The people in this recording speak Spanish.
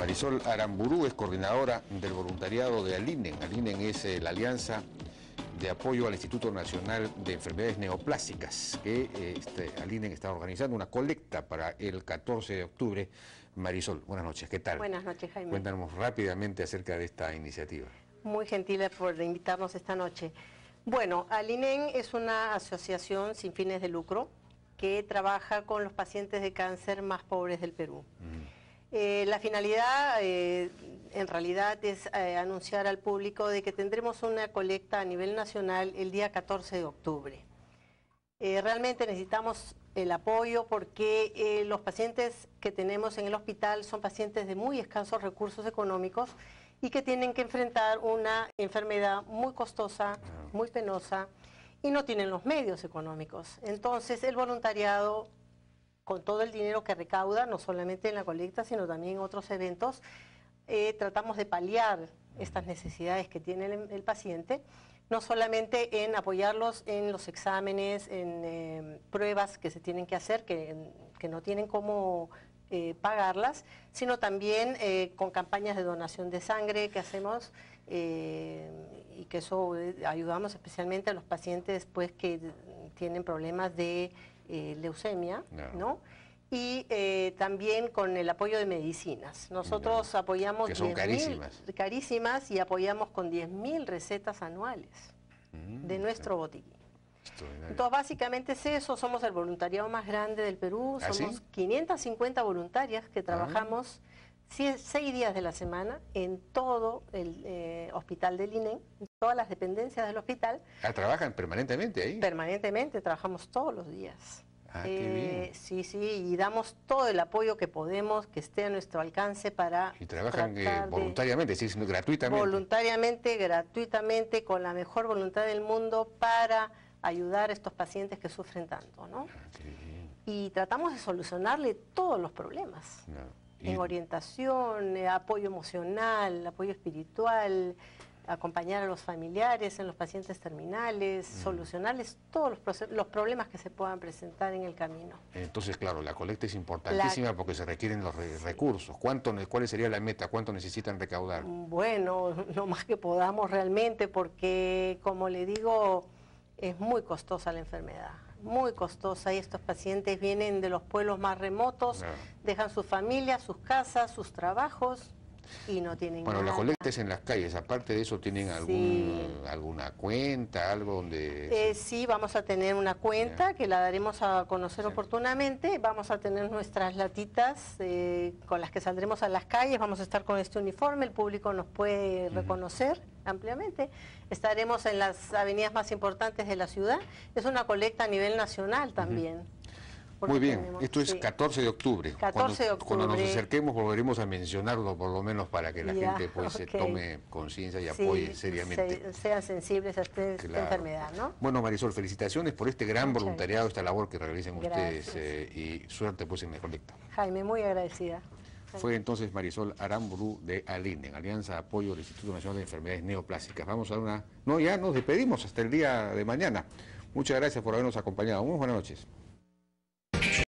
Marisol Aramburú es coordinadora del voluntariado de ALINEN. ALINEN es eh, la alianza de apoyo al Instituto Nacional de Enfermedades Neoplásicas, que eh, este, Alinen está organizando una colecta para el 14 de octubre. Marisol, buenas noches, ¿qué tal? Buenas noches, Jaime. Cuéntanos rápidamente acerca de esta iniciativa. Muy gentil por invitarnos esta noche. Bueno, Alinen es una asociación sin fines de lucro que trabaja con los pacientes de cáncer más pobres del Perú. Eh, la finalidad eh, en realidad es eh, anunciar al público de que tendremos una colecta a nivel nacional el día 14 de octubre. realmente necesitamos el apoyo porque los pacientes que tenemos en el hospital son pacientes de muy escasos recursos económicos y que tienen que enfrentar una enfermedad muy costosa, ah. muy penosa y no tienen los medios económicos. Entonces el voluntariado con todo el dinero que recauda, no solamente en la colecta, sino también en otros eventos, eh, tratamos de paliar estas necesidades que tiene el, paciente, no solamente en apoyarlos en los exámenes, en eh, pruebas que se tienen que hacer, que, no tienen cómo eh, pagarlas, sino también con campañas de donación de sangre que hacemos y que eso ayudamos especialmente a los pacientes pues, que tienen problemas de eh, leucemia, ¿no? Y eh, también con el apoyo de medicinas. Nosotros apoyamos... carísimas. carísimas y apoyamos con 10.000 recetas anuales mm, de nuestro botiquín. Entonces, básicamente es eso, somos el voluntariado más grande del Perú, ¿Ah, somos 550 voluntarias que ah. trabajamos seis, días de la semana en todo el eh, hospital del inem todas las dependencias del hospital. Ah, ¿Trabajan permanentemente ahí? Permanentemente, trabajamos todos los días. Ah, qué bien. Eh, sí, sí, y damos todo el apoyo que podemos, que esté a nuestro alcance para... Y trabajan eh, voluntariamente, sí, gratuitamente. Voluntariamente, gratuitamente, con la mejor voluntad del mundo para ayudar a estos pacientes que sufren tanto, ¿no? Ah, y tratamos de solucionarle todos los problemas. En orientación, eh, apoyo emocional, apoyo espiritual, acompañar a los familiares en los pacientes terminales, solucionarles todos los, problemas que se puedan presentar en el camino. Entonces, claro, la colecta es importantísima porque se requieren los recursos. ¿Cuánto, ¿Cuál sería la meta? ¿Cuánto necesitan recaudar? Mm, bueno, lo más que podamos realmente porque, como le digo, es muy costosa la enfermedad muy costosa y estos pacientes vienen de los pueblos más remotos, dejan sus familias, sus casas, sus trabajos y no tienen Bueno, las colectas en las calles, aparte de eso, ¿tienen algún, alguna cuenta, algo donde...? Eh, sí, vamos a tener una cuenta que la daremos a conocer oportunamente. Vamos a tener nuestras latitas eh, con las que saldremos a las calles. Vamos a estar con este uniforme, el público nos puede reconocer ampliamente. Estaremos en las avenidas más importantes de la ciudad. Es una colecta a nivel nacional también. Muy bien, esto es 14 de octubre. cuando, nos acerquemos volveremos a mencionarlo por lo menos para que la gente pues se tome conciencia y apoye seriamente. sean sensibles a esta enfermedad, ¿no? Bueno Marisol, felicitaciones por este gran voluntariado, esta labor que realizan ustedes eh, y suerte pues en la colecta. Jaime, muy agradecida. Fue entonces Marisol Aramburu de en Alianza de Apoyo del Instituto Nacional de Enfermedades Neoplásicas. Vamos a una... No, ya nos despedimos hasta el día de mañana. Muchas gracias por habernos acompañado. Muy buenas noches.